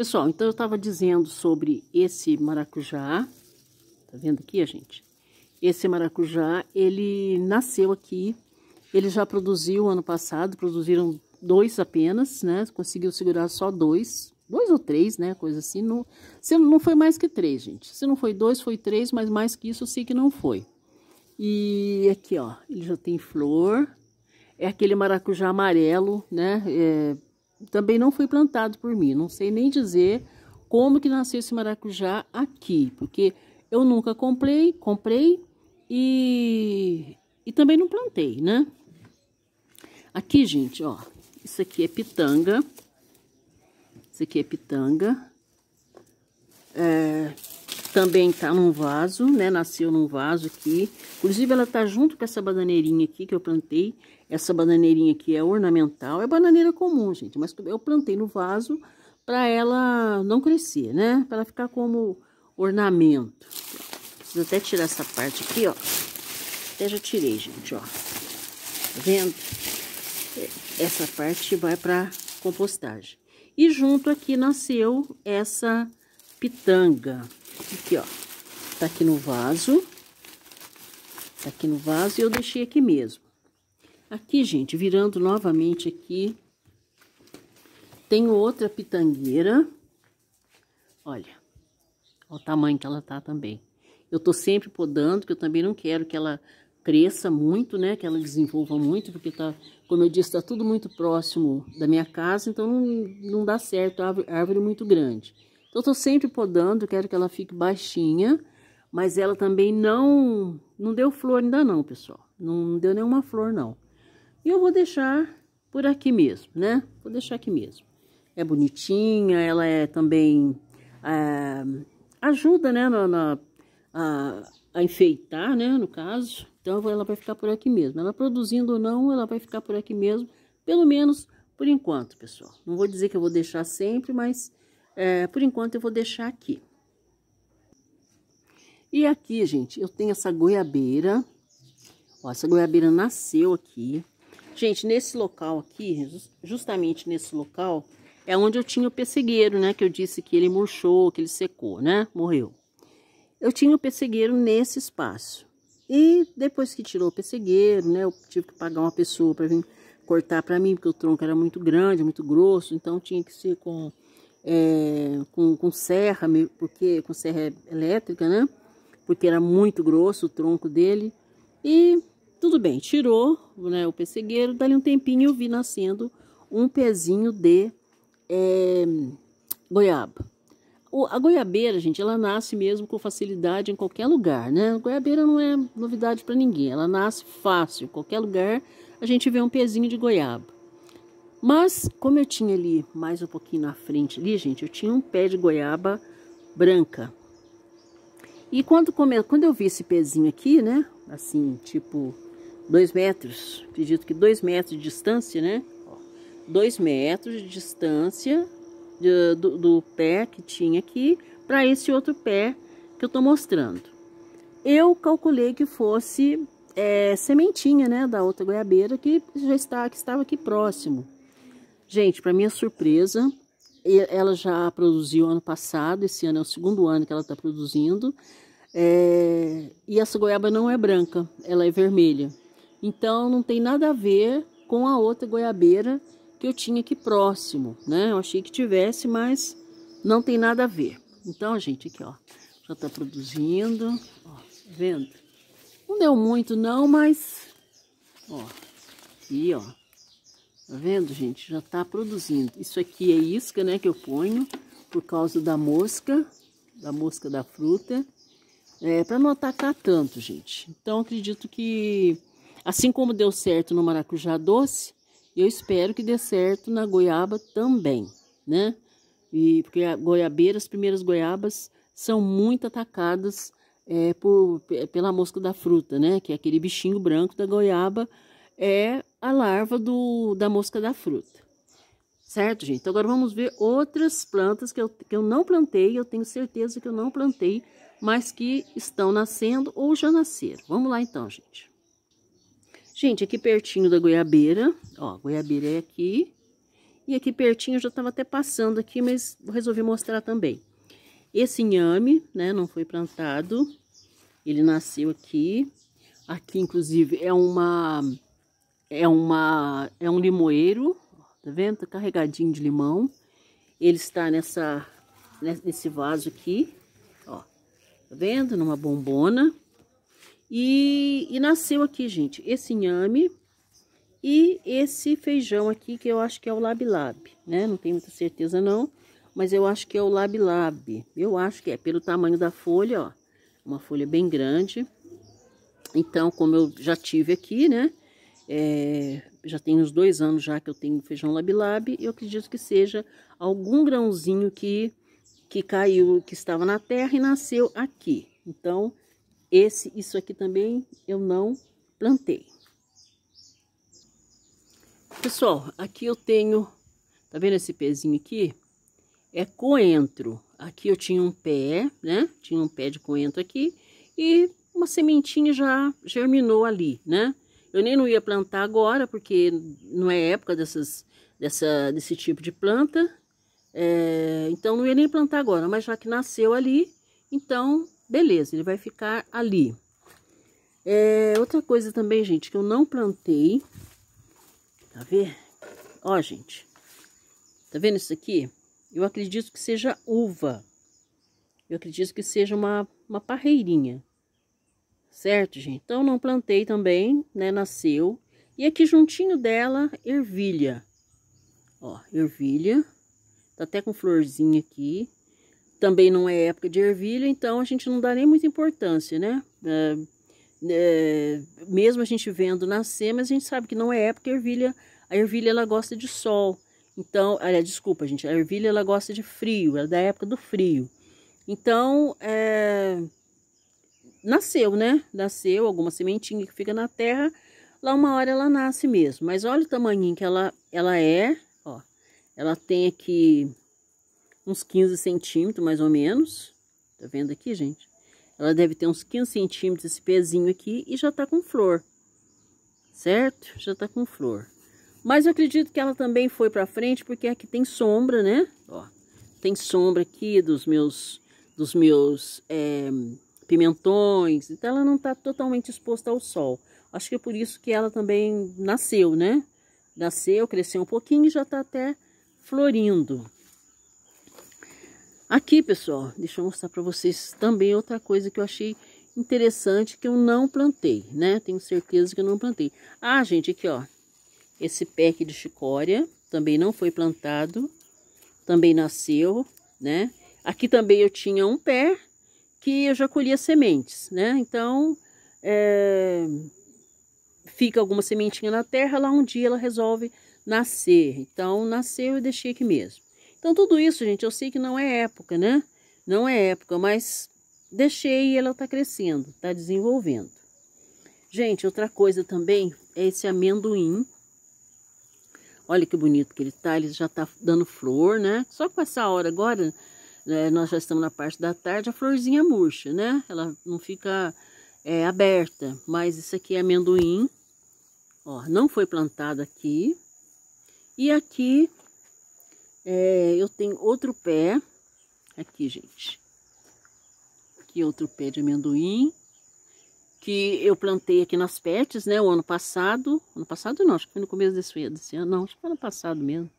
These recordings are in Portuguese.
Pessoal, então eu estava dizendo sobre esse maracujá, tá vendo aqui, a gente? Esse maracujá, ele nasceu aqui, ele já produziu ano passado, produziram dois apenas, né? Conseguiu segurar só dois, dois ou três, né? Coisa assim. Não, se não foi mais que três, gente. Se não foi dois, foi três, mas mais que isso eu sei que não foi. E aqui, ó, ele já tem flor. É aquele maracujá amarelo, né? É, também não foi plantado por mim. Não sei nem dizer como que nasceu esse maracujá aqui, porque eu nunca comprei, comprei e, e também não plantei, né? Aqui, gente, ó, isso aqui é pitanga. Isso aqui é pitanga. É, também tá num vaso, né? Nasceu num vaso aqui. Inclusive, ela tá junto com essa bananeirinha aqui que eu plantei. Essa bananeirinha aqui é ornamental. É bananeira comum, gente. Mas eu plantei no vaso para ela não crescer, né? Para ela ficar como ornamento. Preciso até tirar essa parte aqui, ó. Até já tirei, gente, ó. Tá vendo? É, essa parte vai para compostagem. E junto aqui nasceu essa pitanga, Aqui, ó. Tá aqui no vaso. Tá aqui no vaso e eu deixei aqui mesmo. Aqui, gente, virando novamente aqui, tem outra pitangueira. Olha, olha o tamanho que ela tá também. Eu tô sempre podando, que eu também não quero que ela cresça muito, né? Que ela desenvolva muito, porque tá, como eu disse, tá tudo muito próximo da minha casa, então não, não dá certo a árvore muito grande. Então, estou sempre podando, quero que ela fique baixinha, mas ela também não, não deu flor ainda não, pessoal. Não deu nenhuma flor, não. E eu vou deixar por aqui mesmo, né? Vou deixar aqui mesmo. É bonitinha, ela é também... É, ajuda, né, na, na a, a, enfeitar, né, no caso. Então, ela vai ficar por aqui mesmo. Ela produzindo ou não, ela vai ficar por aqui mesmo, pelo menos por enquanto, pessoal. Não vou dizer que eu vou deixar sempre, mas é, por enquanto, eu vou deixar aqui. E aqui, gente, eu tenho essa goiabeira. Ó, essa goiabeira nasceu aqui. Gente, nesse local aqui, justamente nesse local, é onde eu tinha o pessegueiro, né? Que eu disse que ele murchou, que ele secou, né? Morreu. Eu tinha o pessegueiro nesse espaço. E depois que tirou o pessegueiro, né? Eu tive que pagar uma pessoa para vir cortar para mim, porque o tronco era muito grande, muito grosso. Então, tinha que ser com é, com, com, serra, porque com serra elétrica, né? Porque era muito grosso o tronco dele. E tudo bem, tirou né, o pessegueiro. Dali um tempinho eu vi nascendo um pezinho de é, goiaba. O, a goiabeira, gente, ela nasce mesmo com facilidade em qualquer lugar, né? A goiabeira não é novidade para ninguém. Ela nasce fácil. Em qualquer lugar a gente vê um pezinho de goiaba. Mas, como eu tinha ali mais um pouquinho na frente ali, gente, eu tinha um pé de goiaba branca. E quando, come... quando eu vi esse pezinho aqui, né, assim, tipo dois metros, acredito que dois metros de distância, né, dois metros de distância do, do, do pé que tinha aqui para esse outro pé que eu tô mostrando. Eu calculei que fosse é, sementinha, né, da outra goiabeira que já está, que estava aqui próximo. Gente, para minha surpresa, ela já produziu ano passado, esse ano é o segundo ano que ela está produzindo. É, e essa goiaba não é branca, ela é vermelha. Então não tem nada a ver com a outra goiabeira que eu tinha aqui próximo, né? Eu achei que tivesse, mas não tem nada a ver. Então, gente, aqui ó, já tá produzindo, ó, tá vendo? Não deu muito não, mas ó, aqui ó, Tá vendo, gente? Já tá produzindo. Isso aqui é isca, né, que eu ponho por causa da mosca, da mosca da fruta, é, para não atacar tanto, gente. Então, acredito que, assim como deu certo no maracujá doce, eu espero que dê certo na goiaba também, né? E, porque a goiabeira, as primeiras goiabas são muito atacadas é, por, pela mosca da fruta, né? Que é aquele bichinho branco da goiaba, é a larva do, da mosca da fruta. Certo, gente? Então, agora vamos ver outras plantas que eu, que eu não plantei, eu tenho certeza que eu não plantei, mas que estão nascendo ou já nasceram. Vamos lá então, gente. Gente, aqui pertinho da goiabeira, ó, goiabeira é aqui. E aqui pertinho eu já estava até passando aqui, mas resolvi mostrar também. Esse inhame, né, não foi plantado, ele nasceu aqui. Aqui, inclusive, é uma é, uma, é um limoeiro, tá vendo? Tá carregadinho de limão. Ele está nessa, né, nesse vaso aqui, ó, tá vendo? Numa bombona. E, e nasceu aqui, gente, esse inhame e esse feijão aqui, que eu acho que é o labilab, -lab, né? Não tenho muita certeza não, mas eu acho que é o labilab. -lab. Eu acho que é, pelo tamanho da folha, ó, uma folha bem grande. Então, como eu já tive aqui, né? É, já tem uns dois anos já que eu tenho feijão labilab, eu acredito que seja algum grãozinho que, que caiu, que estava na terra e nasceu aqui. Então, esse, isso aqui também eu não plantei. Pessoal, aqui eu tenho, tá vendo esse pezinho aqui? É coentro. Aqui eu tinha um pé, né? Tinha um pé de coentro aqui e uma sementinha já germinou ali, né? Eu nem não ia plantar agora, porque não é época dessas, dessa, desse tipo de planta. É, então, não ia nem plantar agora, mas já que nasceu ali, então, beleza, ele vai ficar ali. É, outra coisa também, gente, que eu não plantei, tá vendo? Ó, gente, tá vendo isso aqui? Eu acredito que seja uva. Eu acredito que seja uma, uma parreirinha certo, gente? Então, não plantei também, né? Nasceu. E aqui juntinho dela, ervilha. Ó, ervilha. Tá até com florzinha aqui. Também não é época de ervilha, então a gente não dá nem muita importância, né? É, é, mesmo a gente vendo nascer, mas a gente sabe que não é época, de ervilha, a ervilha ela gosta de sol. Então, olha ah, é, desculpa, gente, a ervilha ela gosta de frio, é da época do frio. Então, é, nasceu, né? Nasceu alguma sementinha que fica na terra, lá uma hora ela nasce mesmo. Mas olha o tamanho que ela, ela é, ó. Ela tem aqui uns 15 centímetros, mais ou menos. Tá vendo aqui, gente? Ela deve ter uns 15 centímetros esse pezinho aqui e já tá com flor, certo? Já tá com flor. Mas eu acredito que ela também foi pra frente, porque aqui tem sombra, né? Ó, tem sombra aqui dos meus, dos meus, é, pimentões, então ela não está totalmente exposta ao sol. Acho que é por isso que ela também nasceu, né? Nasceu, cresceu um pouquinho e já está até florindo. Aqui, pessoal, deixa eu mostrar para vocês também outra coisa que eu achei interessante que eu não plantei, né? Tenho certeza que eu não plantei. Ah, gente, aqui, ó. Esse pé aqui de chicória também não foi plantado, também nasceu, né? Aqui também eu tinha um pé, que eu já colhia sementes, né? Então, é, fica alguma sementinha na terra, lá um dia ela resolve nascer. Então, nasceu e deixei aqui mesmo. Então, tudo isso, gente, eu sei que não é época, né? Não é época, mas deixei e ela tá crescendo, tá desenvolvendo. Gente, outra coisa também é esse amendoim. Olha que bonito que ele tá, ele já tá dando flor, né? Só com essa hora agora, é, nós já estamos na parte da tarde, a florzinha murcha, né? Ela não fica é, aberta, mas isso aqui é amendoim, ó, não foi plantado aqui. E aqui é, eu tenho outro pé, aqui, gente. Aqui outro pé de amendoim, que eu plantei aqui nas pets, né, o ano passado. Ano passado não, acho que foi no começo desse, desse ano, não, acho que foi ano passado mesmo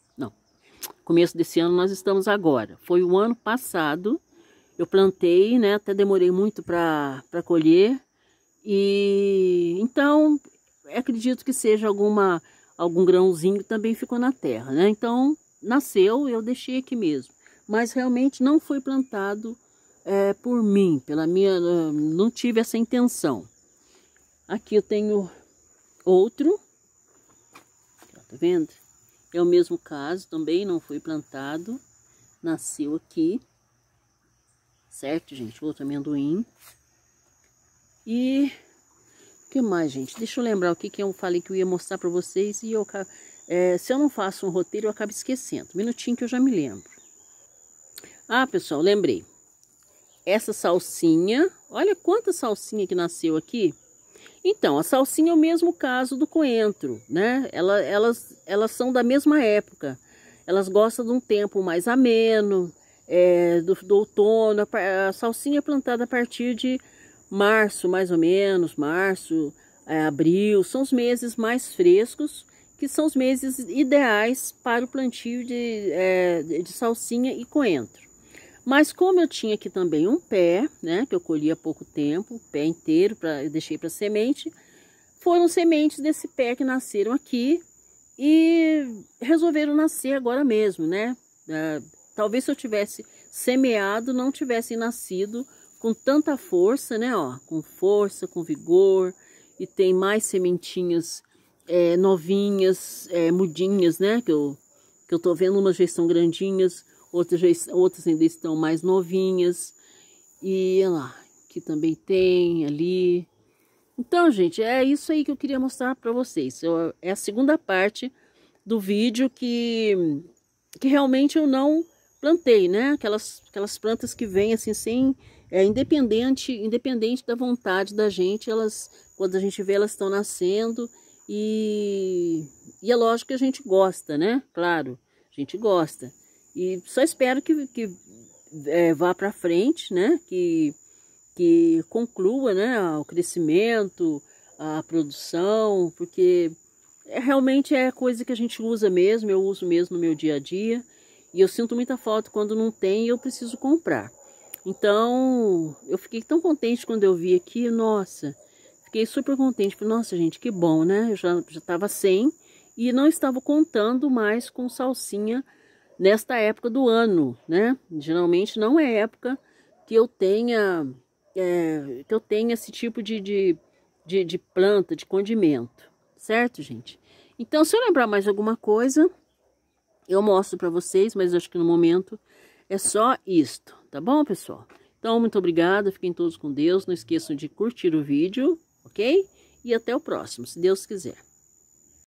começo desse ano nós estamos agora. Foi o ano passado, eu plantei, né? Até demorei muito para colher. E então acredito que seja alguma algum grãozinho que também ficou na terra, né? Então nasceu, eu deixei aqui mesmo. Mas realmente não foi plantado é, por mim, pela minha, eh, não tive essa intenção. Aqui eu tenho outro, tá vendo? É o mesmo caso, também não foi plantado, nasceu aqui, certo, gente? Outro amendoim. E o que mais, gente? Deixa eu lembrar o que, que eu falei que eu ia mostrar para vocês e eu, é, se eu não faço um roteiro, eu acabo esquecendo. Minutinho que eu já me lembro. Ah, pessoal, lembrei. Essa salsinha, olha quanta salsinha que nasceu aqui. Então, a salsinha é o mesmo caso do coentro, né? Ela, elas, elas são da mesma época. Elas gostam de um tempo mais ameno, é, do, do outono. A, a, salsinha é plantada a partir de março, mais ou menos, março, é, abril. São os meses mais frescos, que são os meses ideais para o plantio de, é, de salsinha e coentro. Mas como eu tinha aqui também um pé, né, que eu colhi há pouco tempo, o pé inteiro, pra, eu deixei para semente, foram sementes desse pé que nasceram aqui e resolveram nascer agora mesmo, né? Ah, talvez se eu tivesse semeado, não tivessem nascido com tanta força, né? Ó, com força, com vigor, e tem mais sementinhas é, novinhas, é, mudinhas, né? Que eu, que eu tô vendo umas já estão grandinhas, outras, já, outras ainda estão mais novinhas. E lá, que também tem ali. Então, gente, é isso aí que eu queria mostrar para vocês. Eu, é a segunda parte do vídeo que, que realmente eu não plantei, né? Aquelas, aquelas plantas que vêm assim sem... É, independente, independente da vontade da gente, elas, quando a gente vê, elas estão nascendo e, e é lógico que a gente gosta, né? Claro, a gente gosta. E só espero que, que é, vá para frente, né? Que, que conclua né? o crescimento, a produção, porque é, realmente é coisa que a gente usa mesmo, eu uso mesmo no meu dia a dia. E eu sinto muita falta quando não tem e eu preciso comprar. Então, eu fiquei tão contente quando eu vi aqui, nossa, fiquei super contente. nossa, gente, que bom, né? Eu já estava já tava sem e não estava contando mais com salsinha nesta época do ano, né? Geralmente não é época que eu tenha é, que eu tenha esse tipo de, de, de, de planta, de condimento, certo, gente? Então, se eu lembrar mais alguma coisa, eu mostro para vocês, mas acho que no momento é só isto, tá bom, pessoal? Então, muito obrigada, fiquem todos com Deus, não esqueçam de curtir o vídeo, ok? E até o próximo, se Deus quiser.